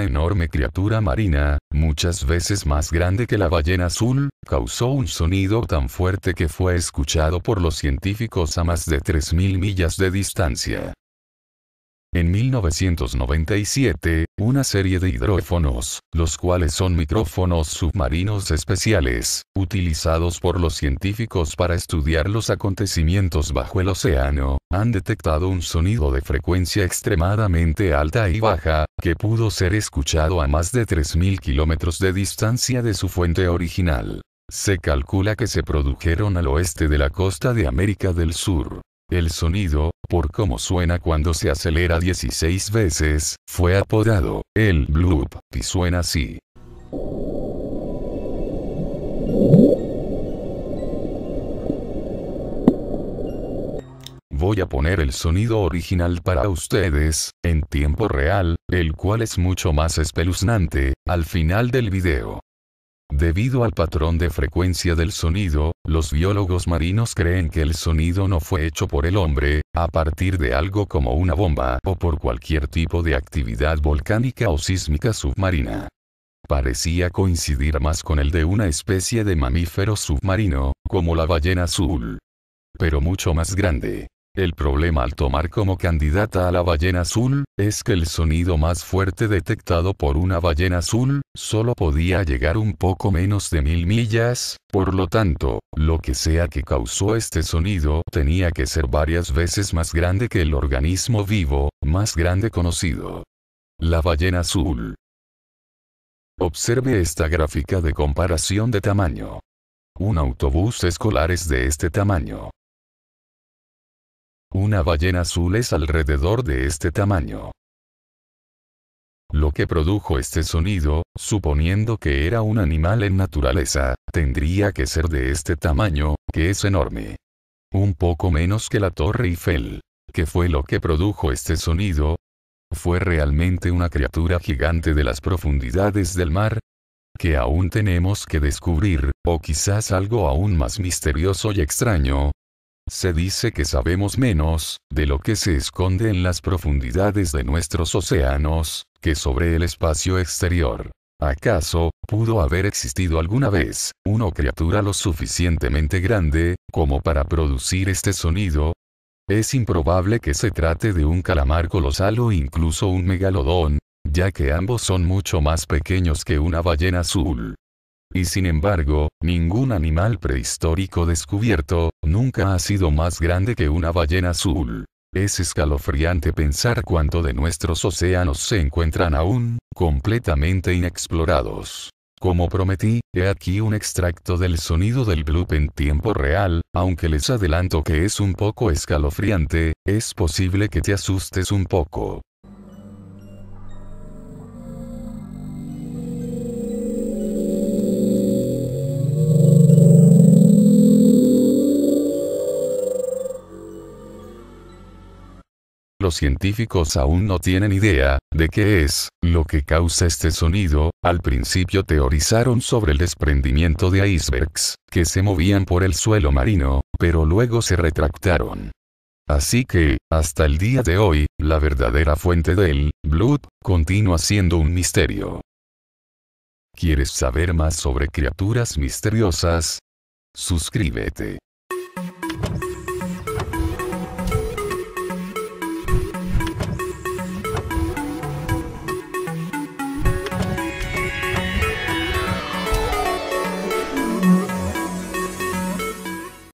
enorme criatura marina, muchas veces más grande que la ballena azul, causó un sonido tan fuerte que fue escuchado por los científicos a más de 3.000 millas de distancia. En 1997, una serie de hidrófonos, los cuales son micrófonos submarinos especiales, utilizados por los científicos para estudiar los acontecimientos bajo el océano, han detectado un sonido de frecuencia extremadamente alta y baja, que pudo ser escuchado a más de 3.000 kilómetros de distancia de su fuente original. Se calcula que se produjeron al oeste de la costa de América del Sur. El sonido, por cómo suena cuando se acelera 16 veces, fue apodado el bloop, y suena así. Voy a poner el sonido original para ustedes, en tiempo real, el cual es mucho más espeluznante, al final del video. Debido al patrón de frecuencia del sonido, los biólogos marinos creen que el sonido no fue hecho por el hombre, a partir de algo como una bomba o por cualquier tipo de actividad volcánica o sísmica submarina. Parecía coincidir más con el de una especie de mamífero submarino, como la ballena azul. Pero mucho más grande. El problema al tomar como candidata a la ballena azul, es que el sonido más fuerte detectado por una ballena azul, solo podía llegar un poco menos de mil millas, por lo tanto, lo que sea que causó este sonido tenía que ser varias veces más grande que el organismo vivo, más grande conocido. La ballena azul. Observe esta gráfica de comparación de tamaño. Un autobús escolar es de este tamaño. Una ballena azul es alrededor de este tamaño. Lo que produjo este sonido, suponiendo que era un animal en naturaleza, tendría que ser de este tamaño, que es enorme. Un poco menos que la Torre Eiffel. ¿Qué fue lo que produjo este sonido? ¿Fue realmente una criatura gigante de las profundidades del mar? Que aún tenemos que descubrir, o quizás algo aún más misterioso y extraño, se dice que sabemos menos, de lo que se esconde en las profundidades de nuestros océanos, que sobre el espacio exterior. ¿Acaso, pudo haber existido alguna vez, una criatura lo suficientemente grande, como para producir este sonido? Es improbable que se trate de un calamar colosal o incluso un megalodón, ya que ambos son mucho más pequeños que una ballena azul. Y sin embargo, ningún animal prehistórico descubierto, nunca ha sido más grande que una ballena azul. Es escalofriante pensar cuánto de nuestros océanos se encuentran aún, completamente inexplorados. Como prometí, he aquí un extracto del sonido del bloop en tiempo real, aunque les adelanto que es un poco escalofriante, es posible que te asustes un poco. los científicos aún no tienen idea de qué es lo que causa este sonido. Al principio teorizaron sobre el desprendimiento de icebergs que se movían por el suelo marino, pero luego se retractaron. Así que, hasta el día de hoy, la verdadera fuente del blood continúa siendo un misterio. ¿Quieres saber más sobre criaturas misteriosas? Suscríbete.